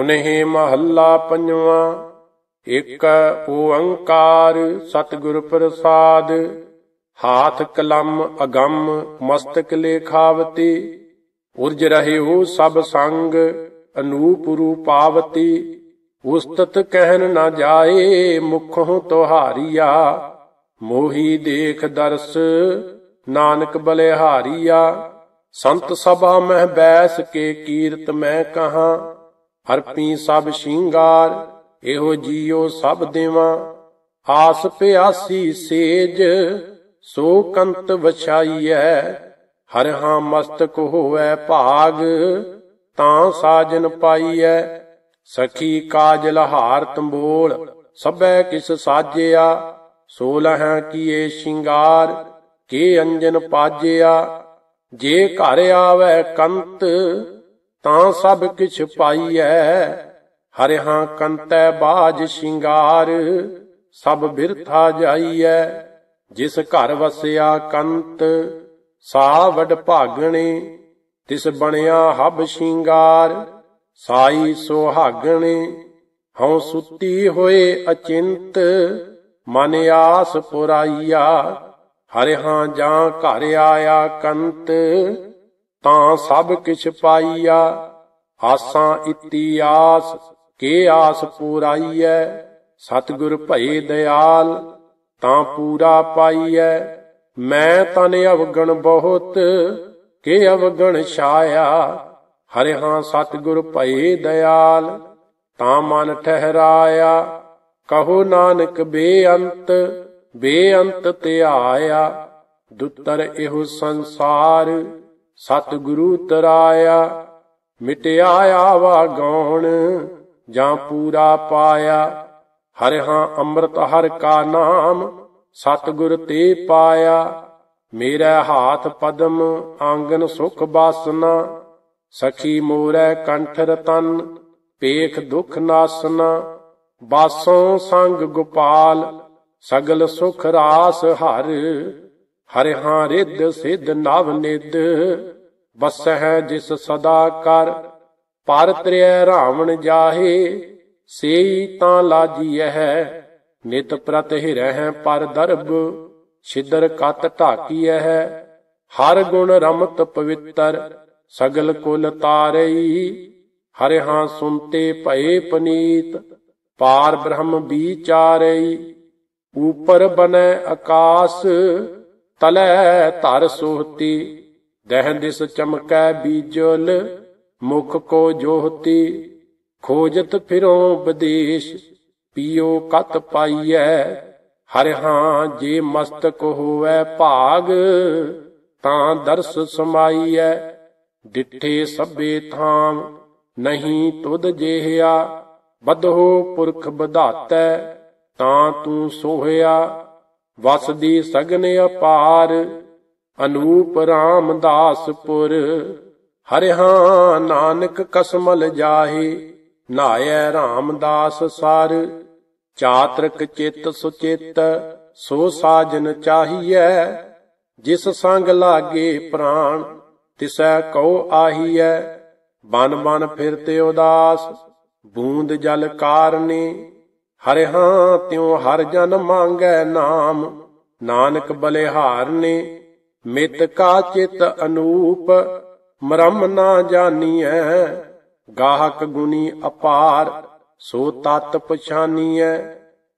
ਸੁਨਹਿ ਮਹੱਲਾ ਪੰਜਵਾਂ ਇਕ ਓੰਕਾਰ ਸਤਿਗੁਰ ਪ੍ਰਸਾਦ ਹਾਥ ਕਲਮ ਅਗੰਮ ਮਸਤਕ ਲੇਖਾਵਤੀ ਉਰਜ ਰਹੇ ਹੋ ਸਭ ਸੰਗ ਅਨੂਪ ਰੂਪਾਵਤੀ ਉਸਤਤ ਕਹਿਣ ਨਾ ਜਾਏ ਮੁਖੋ ਤੁਹਾਰੀਆ ਮੋਹੀ ਦੇਖ ਦਰਸ ਨਾਨਕ ਬਲਿਹਾਰੀਆ ਸੰਤ ਸਭਾ ਮਹਿ ਬੈਸ ਕੇ ਕੀਰਤ ਮੈਂ ਕਹਾ ਹਰਪੀ ਸਭ ਸ਼ਿੰਗਾਰ ਇਹੋ ਜੀਉ ਸਭ ਦੇਵਾ ਆਸ ਪਿਆਸੀ ਸੇਜ ਸੋ ਕੰਤ ਵਛਾਈਐ ਹਰ ਹਾਂ ਮਸਤਕ ਹੋਵੇ ਭਾਗ ਤਾਂ ਸਾਜਨ ਪਾਈਐ ਸਖੀ ਕਾਜਲ ਹਾਰ ਤੰਬੋਲ ਸਭੈ ਕਿਸ ਸਾਜਿਆ ਸੋ ਲਹਾਂ ਕੀਏ ਸ਼ਿੰਗਾਰ ਕੇ ਅੰਜਨ ਪਾਜਿਆ ਜੇ ਘਰ ਆਵੇ ਕੰਤ ਤਾਂ ਸਭ ਕਿਛ ਪਾਈਐ ਹਾਂ ਕੰਤੈ ਬਾਜ ਸ਼ਿੰਗਾਰ ਸਭ ਬਿਰਥਾ ਜਾਈਐ ਜਿਸ ਘਰ ਵਸਿਆ ਕੰਤ ਸਾਵਡ ਭਾਗਣੇ ਤਿਸ ਬਣਿਆ ਹਬ ਸ਼ਿੰਗਾਰ ਸਾਈ ਸੁਹਾਗਣੇ ਹਉ ਸੁੱਤੀ ਹੋਏ ਅਚਿੰਤ ਮਨ ਆਸ ਪੁਰਾਈਆ ਹਰਿ ਹਾਂ ਜਾਂ ਘਰ ਆਇਆ ਕੰਤ ਤਾਂ ਸਭ ਕਿਛ ਪਾਈਆ ਆਸਾਂ ਇਤੀ ਆਸ ਕੇ ਆਸ ਪੂਰਾਈਐ ਸਤਿਗੁਰ ਭਏ ਦਿਆਲ ਤਾਂ ਪੂਰਾ ਪਾਈਐ ਮੈਂ ਤਨ ਅਵਗਣ ਬਹੁਤ ਕੇ ਅਵਗਣ ਛਾਇਆ ਹਰਿ ਹਾਂ ਸਤਿਗੁਰ ਭਏ ਦਿਆਲ ਤਾਂ ਮਨ ਠਹਿਰਾਇਆ ਕਹੋ ਨਾਨਕ ਬੇਅੰਤ ਬੇਅੰਤ ਧਿਆਇਆ ਦੁੱਤਰ ਇਹੋ ਸੰਸਾਰ ਸਤਿਗੁਰੂ ਤਰਾਇਆ ਮਿਟਿਆ ਆਵਾ ਗਾਉਣ ਜਾਂ ਪੂਰਾ ਪਾਇਆ ਹਰਿ ਹਾਂ ਅੰਮ੍ਰਿਤ ਹਰ ਕਾ ਨਾਮ ਸਤਿਗੁਰ ਤੇ ਪਾਇਆ ਮੇਰਾ ਹਾਥ ਪਦਮ ਆਂਗਨ ਸੁਖ ਬਾਸਨਾ ਸਖੀ ਮੋਰੇ ਕੰਠ ਰਤਨ ਪੇਖ ਦੁਖ ਨਾਸਨਾ ਬਾਸੋਂ ਸੰਗ ਗੋਪਾਲ ਸਗਲ ਸੁਖ ਰਾਸ ਹਰ ਹਰਿ ਹਾਂ ਰਿੱਧ ਸਿੱਧ ਨਵ ਨਿੱਧ ਵਸਹਿ ਜਿਸ ਸਦਾ ਕਰ ਪਰ ਤ੍ਰਿਐ ਰਾਵਣ ਜਾਹੇ ਸੇਈ ਤਾਂ ਲਾਜੀਐ ਨਿਤ ਪ੍ਰਤ ਹਿਰਹਿ ਪਰ ਦਰਬ ਛਿਦਰ ਕਤ ਢਾਕੀਐ ਹਰ ਗੁਣ ਰਮਤ ਪਵਿੱਤਰ ਸਗਲ ਕੁਲ ਤਾਰਈ ਹਰਿ ਹਾਂ ਸੁਨਤੇ ਭਏ ਪਨੀਤ ਪਾਰ ਬ੍ਰਹਮ ਵਿਚਾਰਈ ਉਪਰ ਬਨੈ ਆਕਾਸ਼ ਤਲੈ ਧਰ ਸੋਹਤੀ ਦਹਿਨ ਦਿਸ ਚਮਕੈ ਬੀਜੁਲ ਮੁਖ ਕੋ ਜੋਹਤੀ ਖੋਜਤ ਫਿਰੋ ਬਦੇਸ਼ ਪੀਓ ਕਤ ਪਾਈਐ ਹਰਿ ਹਾਂ ਜੇ ਮਸਤਕ ਹੋਵੇ ਭਾਗ ਤਾਂ ਦਰਸ ਸਮਾਈਐ ਦਿੱਠੇ ਸਭੇ ਥਾਮ ਨਹੀਂ ਤੁਧ ਜੇਹਿਆ ਬਦਹੋ ਪੁਰਖ ਬਧਾਤੈ ਤਾਂ ਤੂੰ ਸੋਹਿਆ ਵਸਦੀ ਸਗਨ ਅਪਾਰ ਅਨੂਪ ਰਾਮਦਾਸਪੁਰ ਹਰਿਹਾ ਨਾਨਕ ਕਸਮਲ ਜਾਹੇ ਨਾਇਐ ਰਾਮਦਾਸ ਸਰ ਚਾਤਰਕ ਚਿਤ ਸੁਚਿਤ ਸੋ ਸਾਜਨ ਚਾਹੀਐ ਜਿਸ ਸੰਗ ਲਾਗੇ ਪ੍ਰਾਣ ਤਿਸੈ ਕਉ ਆਹੀਐ ਬਨ ਬਨ ਫਿਰਤੇ ਉਦਾਸ ਬੂੰਦ ਜਲ ਕਾਰਨੇ ਹਰਿ ਹਾਂ ਤਿਉ ਹਰ ਜਨ ਮੰਗੈ ਨਾਮ ਨਾਨਕ ਬਲਿਹਾਰ ਨੇ ਮਿਤ ਕਾ ਚਿਤ ਅਨੂਪ ਮਰਮ ਨਾ ਜਾਣੀਐ ਗਾਹਕ ਗੁਣੀ ਅਪਾਰ ਸੋ ਤਤ ਪਛਾਨੀਐ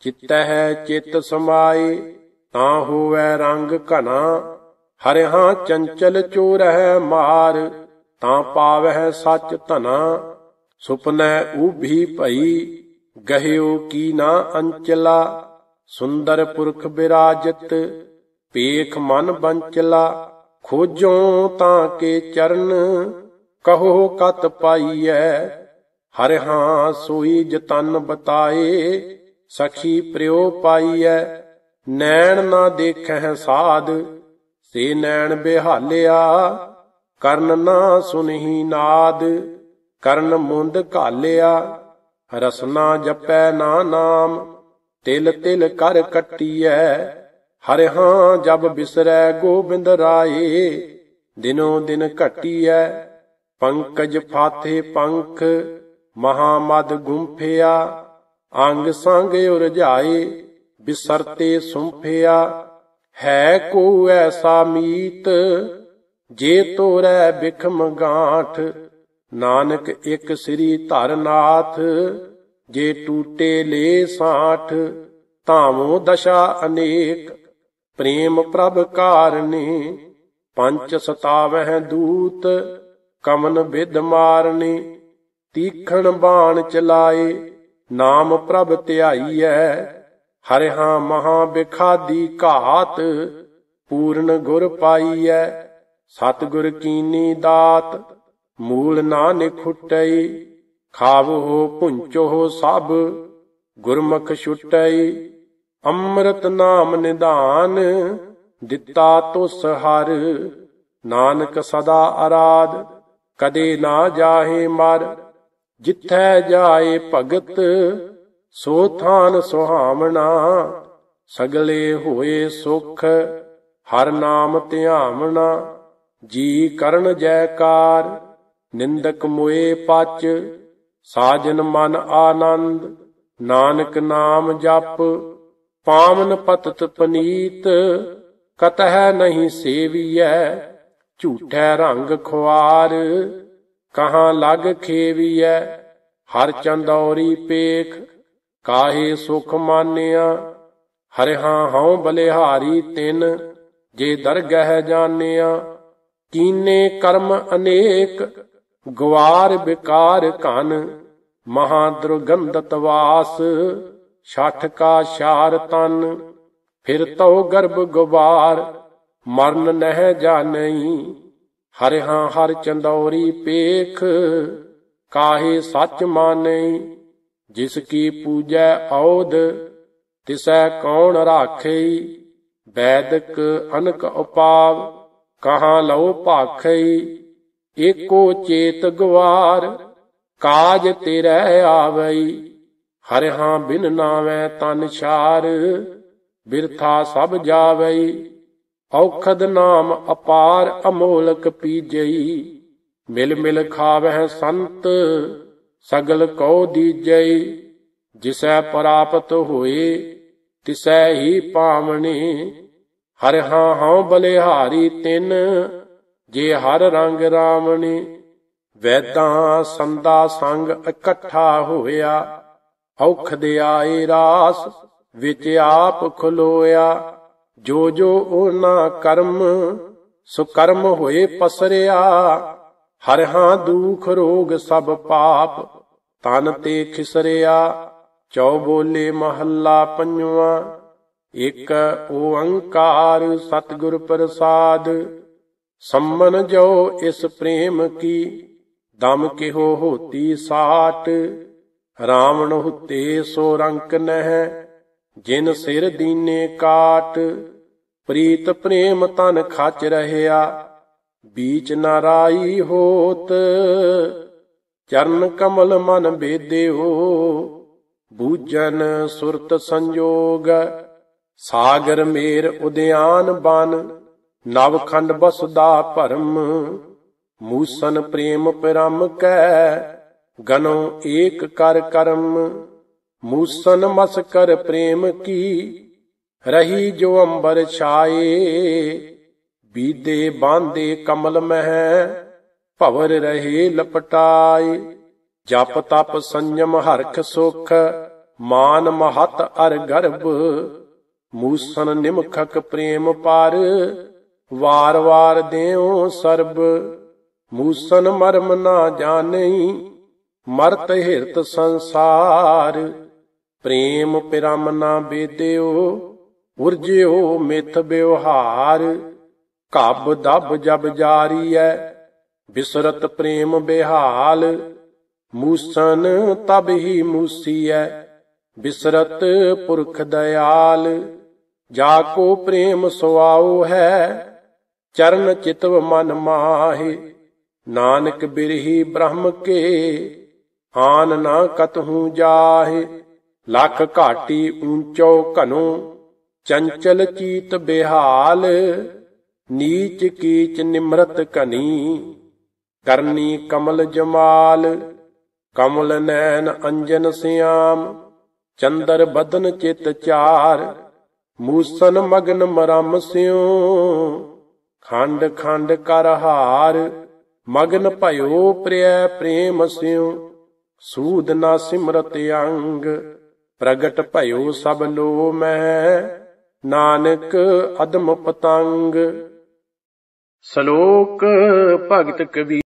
ਚਿਤ ਹੈ ਚਿਤ ਸਮਾਈ ਤਾਂ ਹੋਵੇ ਰੰਗ ਘਨਾ ਹਾਂ ਚੰਚਲ ਹੈ ਮਾਰ ਤਾਂ ਪਾਵਹਿ ਸੱਚ ਧਨਾ ਸੁਪਨੈ ਊਭੀ ਭਈ ਗਹਿਓ ਕੀ ਨਾ ਅੰਚਲਾ ਸੁੰਦਰ ਪੁਰਖ ਬਿਰਾਜਤ ਪੇਖ ਮਨ ਬੰਚਲਾ ਖੋਜੋਂ ਤਾਂ ਕੇ ਚਰਨ ਕਹੋ ਕਤ ਪਾਈਐ ਹਰ ਹਾਂ ਸੋਈ ਜਤਨ ਬਤਾਏ ਸਖੀ ਪ੍ਰਿਉ ਪਾਈਐ ਨੈਣ ਨਾ ਦੇਖੈ ਸਾਧ ਸੇ ਨੈਣ ਬਿਹਾਲਿਆ ਕਰਨ ਨਾ ਸੁਨਹੀ ਨਾਦ ਕਰਨ ਮੁੰਦ ਘਾਲਿਆ ਰਸਨਾ ਜਪੈ ਨਾ ਨਾਮ ਤਿਲ ਤਿਲ ਕਰ ਕਟੀਐ ਹਰਿ ਹਾਂ ਜਬ ਬਿਸਰੈ ਗੋਬਿੰਦ ਰਾਏ ਦਿਨੋ ਦਿਨ ਘਟੀਐ ਪੰਕਜ ਫਾਥੇ ਪੰਖ ਮਹਾ ਮਦ ਗੁੰਫਿਆ ਅੰਗ ਸੰਗ ਉਰਝਾਏ ਬਿਸਰਤੇ ਸੁੰਫਿਆ ਹੈ ਕੋ ਐਸਾ ਮੀਤ ਜੇ ਤੋਰੈ ਬਿਖਮ ਗਾਂਠ ਨਾਨਕ ਇੱਕ ਸ੍ਰੀ ਧਰਨਾਥ ਜੇ ਟੂਟੇ ਲੇ ਸਾਠ ਧਾਮੋ ਦਸ਼ਾ ਅਨੇਕ ਪ੍ਰੇਮ ਪ੍ਰਭ ਕਾਰਨੇ ਪੰਜ ਸਤਾਵਹਿ ਦੂਤ ਕਮਨ ਵਿਦ ਮਾਰਨੇ ਤੀਖਣ ਬਾਣ ਚਲਾਏ ਨਾਮ ਪ੍ਰਭ ਧਿਆਈਐ ਹਰਿਹਾ ਮਹਾ ਬਿਖਾਦੀ ਘਾਤ ਪੂਰਨ ਗੁਰ ਪਾਈਐ ਸਤਗੁਰ ਕੀਨੀ ਦਾਤ ਮੂਲ ਨਾ ਨਿਖੁਟਈ ਖਾਵ ਹੋ ਪੁੰਚੋ ਸਭ ਗੁਰਮਖ ਛੁਟਈ ਅੰਮ੍ਰਿਤ ਨਾਮ ਨਿਧਾਨ ਦਿੱਤਾ ਤੁਸ ਹਰ ਨਾਨਕ ਸਦਾ ਆਰਾਧ ਕਦੇ ਨਾ ਜਾਹੇ ਮਰ ਜਿੱਥੈ ਜਾਏ ਭਗਤ ਸੋ ਥਾਨ ਸੁਹਾਵਣਾ ਸਗਲੇ ਹੋਏ ਸੁਖ ਹਰ ਨਾਮ ਧਿਆਵਣਾ ਜੀ ਕਰਨ ਜੈਕਾਰ ਨਿੰਦਕ ਮੁਏ ਪਚ ਸਾਜਨ ਮਨ ਆਨੰਦ ਨਾਨਕ ਨਾਮ ਜਪ ਪਾਵਨ ਪਤਤ ਪਨੀਤ ਕਤਹਿ ਨਹੀਂ ਸੇਵੀਐ ਝੂਠੇ ਰੰਗ ਖੁਆਰ ਕਹਾਂ ਲਗ ਖੇਵੀਐ ਹਰ ਚੰਦੌਰੀ ਪੇਖ ਕਾਹੇ ਸੁਖ ਮਾਨਿਆ ਹਰਿ ਹਰਿਹਾ ਹਉ ਬਲਿਹਾਰੀ ਤਿਨ ਜੇ ਦਰਗਹਿ ਜਾਣਿਆ ਕੀਨੇ ਕਰਮ ਅਨੇਕ ਗਵਾਰ ਵਿਕਾਰ ਘਨ ਮਹਾ ਦੁਰਗੰਧਤ ਵਾਸ ਛਠ ਕਾ ਸ਼ਾਰ ਤਨ ਫਿਰ ਤਉ ਗਰਭ ਗਵਾਰ ਮਰਨ ਨਹਿ ਜਾਣਈ ਹਰਿ ਹਾਂ ਹਰ ਚੰਦੌਰੀ ਪੇਖ ਕਾਹੇ ਸੱਚ ਮਾਨੈ ਜਿਸ ਕੀ ਪੂਜੈ ਔਦ ਤਿਸੈ ਕੌਣ ਰਾਖੈ ਵੈਦਕ ਅਨਕ ਉਪਾਵ ਕਹਾ ਲਉ ਭਾਖੈ ਏਕੋ ਚੇਤ ਗਵਾਰ ਕਾਜ ਤੇਰੇ ਆਵਈ ਹਰਿ ਹਾਂ ਬਿਨ ਨਾਵੇਂ ਤਨ ਛਾਰ ਬਿਰਥਾ ਸਭ ਜਾਵਈ ਔਖਦ ਨਾਮ ਅਪਾਰ ਅਮੋਲਕ ਪੀਜਈ ਮਿਲ ਮਿਲ ਖਾਵਹਿ ਸੰਤ ਸਗਲ ਕੋ ਦੀਜੈ ਜਿਸੈ ਪ੍ਰਾਪਤ ਹੋਏ ਤਿਸੈ ਹੀ ਪਾਵਣੀ ਹਰਿ ਹਾਂ ਹਉ ਬਲਿਹਾਰੀ ਤਿਨ ਜੇ ਹਰ ਰੰਗ ਰਾਵਣੀ ਵੈਦਾਂ ਸੰਦਾ ਸੰਗ ਇਕੱਠਾ ਹੋਇਆ ਔਖ ਦੇ ਆਏ ਰਾਸ ਵਿੱਚ ਆਪ ਖਲੋਇਆ ਜੋ ਜੋ ਉਹਨਾਂ ਕਰਮ ਸੁਕਰਮ ਹੋਏ ਪਸਰਿਆ ਹਰ ਹਾਂ ਦੁਖ ਰੋਗ ਸਭ ਪਾਪ ਤਨ ਤੇ ਖਿਸਰਿਆ ਚਉ ਬੋਲੇ ਮਹੱਲਾ ਪੰਜਵਾਂ ਇਕ ਓੰਕਾਰ ਸਤਗੁਰ ਪ੍ਰਸਾਦ ਸੰਮਨ ਜੋ ਇਸ ਪ੍ਰੇਮ ਕੀ ਦਮ ਕਿਹੋ ਹੋਤੀ ਸਾਟ ਰਾਵਣ ਹੁਤੇ ਸੋ ਰੰਕ ਨਹਿ ਜਿਨ ਸਿਰ ਦੀਨੇ ਕਾਟ ਪ੍ਰੀਤ ਪ੍ਰੇਮ ਤਨ ਖਾਚ ਰਹਿਆ ਬੀਚ ਨਰਾਈ ਹੋਤ ਚਰਨ ਕਮਲ ਮਨ ਬੇਦਿਓ ਬੂਜਨ ਸੁਰਤ ਸੰਜੋਗ ਸਾਗਰ ਮੇਰ ਉਦਿਆਨ ਬਨ ਨਵਖੰਡ ਬਸਦਾ ਭਰਮ ਮੂਸਨ ਪ੍ਰੇਮ ਪਰਮ ਕੈ ਗਨੋ ਏਕ ਕਰ ਕਰਮ ਮੂਸਨ ਮਸ ਕਰ ਪ੍ਰੇਮ ਕੀ ਰਹੀ ਜੋ ਅੰਬਰ ਛਾਏ ਬੀਦੇ ਬਾਂਦੇ ਕਮਲ ਮਹਿ ਭਵਰ ਰਹੇ ਲਪਟਾਈ ਜਪ ਤਪ ਸੰਜਮ ਹਰਖ ਸੁਖ ਮਾਨ ਮਹਤ ਅਰ ਗਰਭ ਮੂਸਨ ਨਿਮਖਕ ਪ੍ਰੇਮ ਪਰ ਵਾਰ-ਵਾਰ ਦੇਉ ਸਰਬ ਮੂਸਨ ਮਰਮ ਨਾ ਜਾਣਈ ਮਰਤ ਹਿਰਤ ਸੰਸਾਰ ਪ੍ਰੇਮ ਪਿਰਮ ਨਾ ਬੇਦਿਓ ਉਰਜਿਓ ਮਿਥ ਬਿਵਹਾਰ ਕਬ ਦਬ ਜਬ ਜਾਰੀ ਐ ਬਿਸਰਤ ਪ੍ਰੇਮ ਬਿਹਾਲ ਮੂਸਨ ਤਬ ਹੀ ਮੂਸੀਐ ਬਿਸਰਤ ਪੁਰਖ ਦਿਆਲ ਜਾ ਕੋ ਪ੍ਰੇਮ ਸੁਆਉ ਹੈ ਚਰਨ ਚਿਤਵ ਮਨ ਮਾਹੇ ਨਾਨਕ ਬਿਰਹੀ ਬ੍ਰਹਮ ਕੇ ਆਨ ਨਾ ਕਤਹੂ ਜਾਹੇ ਲੱਖ ਘਾਟੀ ਊਂਚੋ ਘਨੋ ਚੰਚਲ ਚੀਤ ਬਿਹਾਲ ਨੀਚ ਕੀਚ ਨਿਮਰਤ ਕਨੀ ਕਰਨੀ ਕਮਲ ਜਮਾਲ ਕਮਲ ਨੈਣ ਅੰਜਨ ਸਿਆਮ ਚੰਦਰ ਬਦਨ ਚਿਤ ਚਾਰ ਮੂਸਨ ਮਗਨ ਮਰਮ ਸਿਓ ਖੰਡ ਖੰਡ ਕਰ ਹਾਰ ਮਗਨ ਭਇਓ ਪ੍ਰਿਆ ਪ੍ਰੇਮ ਸਿਉ ਸੂਦ ਨਾ ਸਿਮਰਤ ਅੰਗ ਪ੍ਰਗਟ ਭਇਓ ਸਭ ਲੋ ਮੈਂ ਨਾਨਕ ਅਦਮ ਪਤੰਗ ਸ਼ਲੋਕ ਭਗਤ ਕਬੀਰ